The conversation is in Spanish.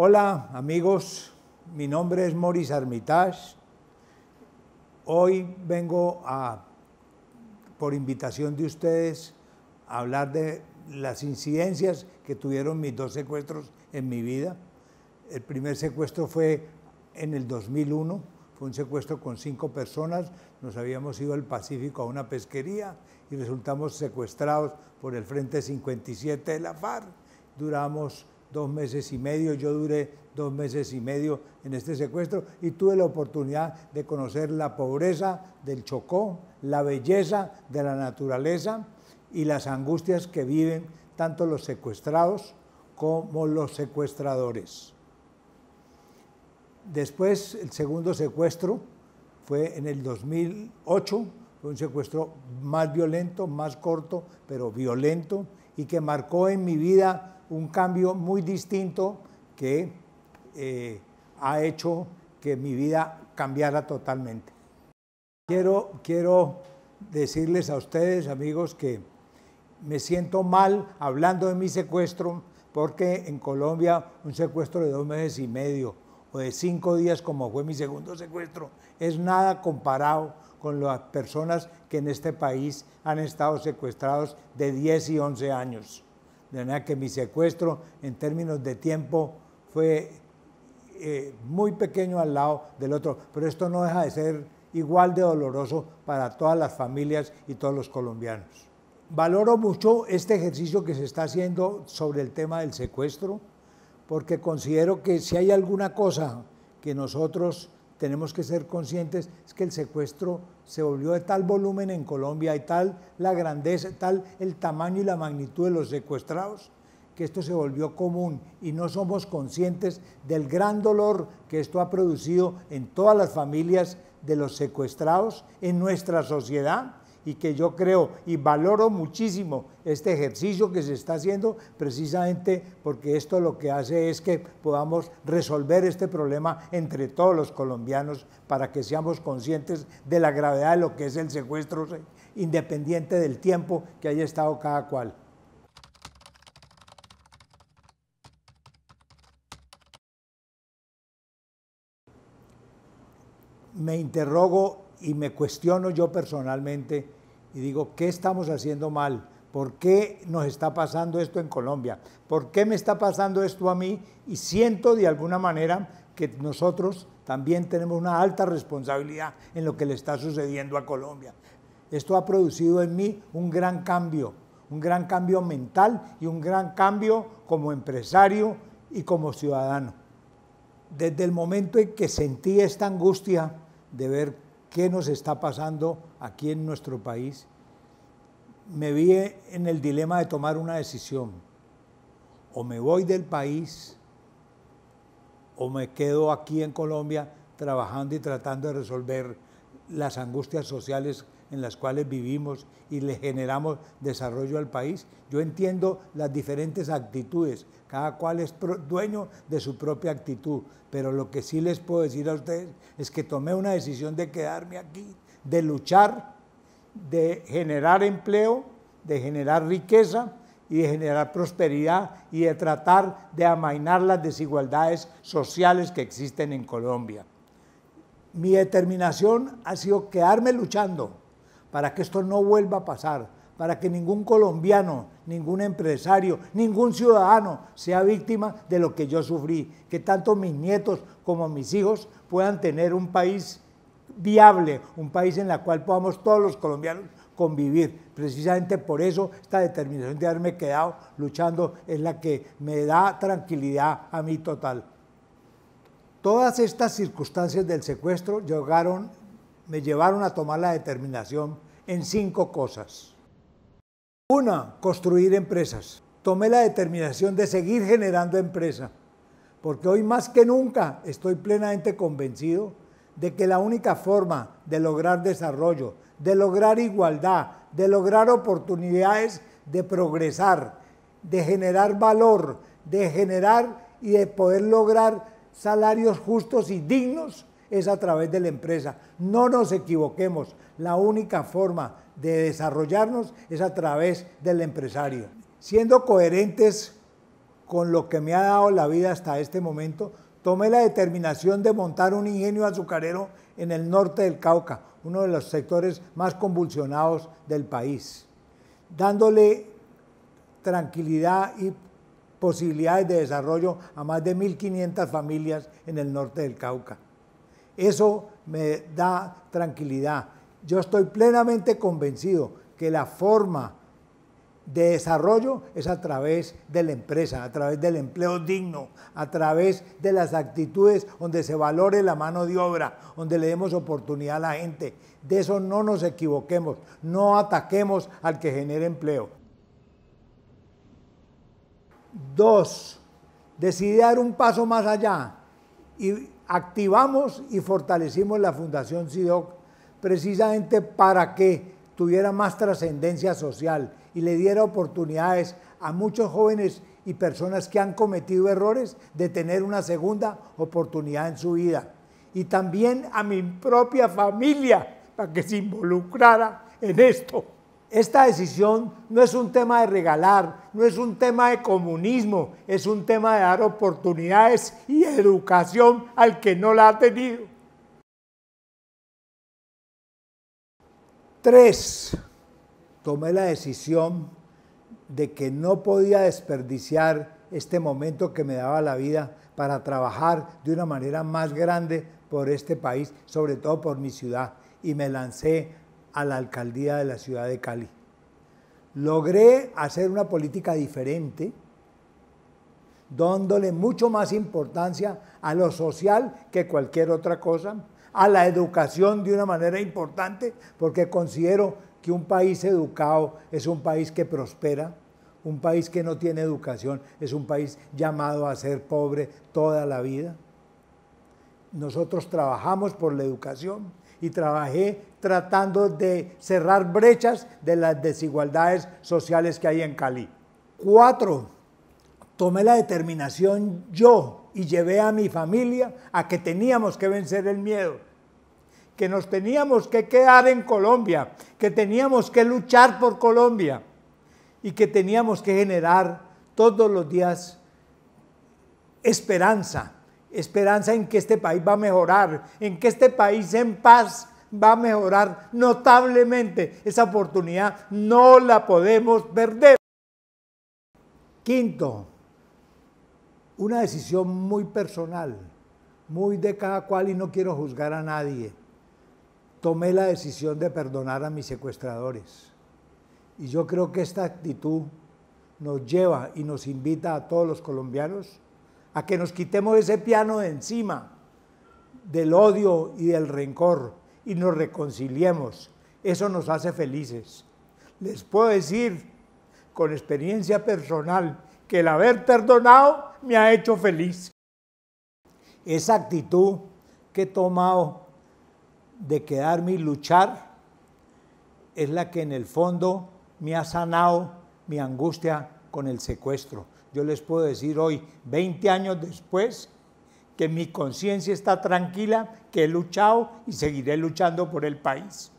Hola amigos, mi nombre es Maurice Armitage. Hoy vengo a, por invitación de ustedes, a hablar de las incidencias que tuvieron mis dos secuestros en mi vida. El primer secuestro fue en el 2001, fue un secuestro con cinco personas, nos habíamos ido al Pacífico a una pesquería y resultamos secuestrados por el Frente 57 de la FARC. Duramos dos meses y medio, yo duré dos meses y medio en este secuestro y tuve la oportunidad de conocer la pobreza del Chocó, la belleza de la naturaleza y las angustias que viven tanto los secuestrados como los secuestradores. Después, el segundo secuestro fue en el 2008, fue un secuestro más violento, más corto, pero violento, y que marcó en mi vida un cambio muy distinto que eh, ha hecho que mi vida cambiara totalmente. Quiero, quiero decirles a ustedes, amigos, que me siento mal hablando de mi secuestro, porque en Colombia un secuestro de dos meses y medio o de cinco días, como fue mi segundo secuestro, es nada comparado con las personas que en este país han estado secuestrados de 10 y 11 años. De manera que mi secuestro en términos de tiempo fue eh, muy pequeño al lado del otro, pero esto no deja de ser igual de doloroso para todas las familias y todos los colombianos. Valoro mucho este ejercicio que se está haciendo sobre el tema del secuestro, porque considero que si hay alguna cosa que nosotros tenemos que ser conscientes que el secuestro se volvió de tal volumen en Colombia y tal la grandeza, tal el tamaño y la magnitud de los secuestrados, que esto se volvió común y no somos conscientes del gran dolor que esto ha producido en todas las familias de los secuestrados, en nuestra sociedad y que yo creo y valoro muchísimo este ejercicio que se está haciendo precisamente porque esto lo que hace es que podamos resolver este problema entre todos los colombianos para que seamos conscientes de la gravedad de lo que es el secuestro independiente del tiempo que haya estado cada cual. Me interrogo y me cuestiono yo personalmente y digo, ¿qué estamos haciendo mal? ¿Por qué nos está pasando esto en Colombia? ¿Por qué me está pasando esto a mí? Y siento de alguna manera que nosotros también tenemos una alta responsabilidad en lo que le está sucediendo a Colombia. Esto ha producido en mí un gran cambio, un gran cambio mental y un gran cambio como empresario y como ciudadano. Desde el momento en que sentí esta angustia de ver qué nos está pasando aquí en nuestro país, me vi en el dilema de tomar una decisión. O me voy del país o me quedo aquí en Colombia trabajando y tratando de resolver las angustias sociales en las cuales vivimos y le generamos desarrollo al país. Yo entiendo las diferentes actitudes, cada cual es dueño de su propia actitud, pero lo que sí les puedo decir a ustedes es que tomé una decisión de quedarme aquí, de luchar, de generar empleo, de generar riqueza y de generar prosperidad y de tratar de amainar las desigualdades sociales que existen en Colombia. Mi determinación ha sido quedarme luchando para que esto no vuelva a pasar, para que ningún colombiano, ningún empresario, ningún ciudadano sea víctima de lo que yo sufrí, que tanto mis nietos como mis hijos puedan tener un país viable, un país en el cual podamos todos los colombianos convivir. Precisamente por eso esta determinación de haberme quedado luchando es la que me da tranquilidad a mí total. Todas estas circunstancias del secuestro llegaron me llevaron a tomar la determinación en cinco cosas. Una, construir empresas. Tomé la determinación de seguir generando empresa, porque hoy más que nunca estoy plenamente convencido de que la única forma de lograr desarrollo, de lograr igualdad, de lograr oportunidades, de progresar, de generar valor, de generar y de poder lograr salarios justos y dignos es a través de la empresa. No nos equivoquemos, la única forma de desarrollarnos es a través del empresario. Siendo coherentes con lo que me ha dado la vida hasta este momento, tomé la determinación de montar un ingenio azucarero en el norte del Cauca, uno de los sectores más convulsionados del país, dándole tranquilidad y posibilidades de desarrollo a más de 1.500 familias en el norte del Cauca. Eso me da tranquilidad. Yo estoy plenamente convencido que la forma de desarrollo es a través de la empresa, a través del empleo digno, a través de las actitudes donde se valore la mano de obra, donde le demos oportunidad a la gente. De eso no nos equivoquemos, no ataquemos al que genere empleo. Dos, decidir dar un paso más allá y activamos y fortalecimos la Fundación SIDOC precisamente para que tuviera más trascendencia social y le diera oportunidades a muchos jóvenes y personas que han cometido errores de tener una segunda oportunidad en su vida. Y también a mi propia familia para que se involucrara en esto. Esta decisión no es un tema de regalar, no es un tema de comunismo, es un tema de dar oportunidades y educación al que no la ha tenido. Tres, tomé la decisión de que no podía desperdiciar este momento que me daba la vida para trabajar de una manera más grande por este país, sobre todo por mi ciudad, y me lancé a la alcaldía de la ciudad de Cali. Logré hacer una política diferente, dándole mucho más importancia a lo social que cualquier otra cosa, a la educación de una manera importante, porque considero que un país educado es un país que prospera, un país que no tiene educación es un país llamado a ser pobre toda la vida. Nosotros trabajamos por la educación, y trabajé tratando de cerrar brechas de las desigualdades sociales que hay en Cali. Cuatro, tomé la determinación yo y llevé a mi familia a que teníamos que vencer el miedo, que nos teníamos que quedar en Colombia, que teníamos que luchar por Colombia y que teníamos que generar todos los días esperanza esperanza en que este país va a mejorar, en que este país en paz va a mejorar notablemente. Esa oportunidad no la podemos perder. Quinto, una decisión muy personal, muy de cada cual y no quiero juzgar a nadie. Tomé la decisión de perdonar a mis secuestradores. Y yo creo que esta actitud nos lleva y nos invita a todos los colombianos a que nos quitemos ese piano de encima del odio y del rencor y nos reconciliemos. Eso nos hace felices. Les puedo decir con experiencia personal que el haber perdonado me ha hecho feliz. Esa actitud que he tomado de quedarme y luchar es la que en el fondo me ha sanado mi angustia con el secuestro yo les puedo decir hoy, 20 años después, que mi conciencia está tranquila, que he luchado y seguiré luchando por el país.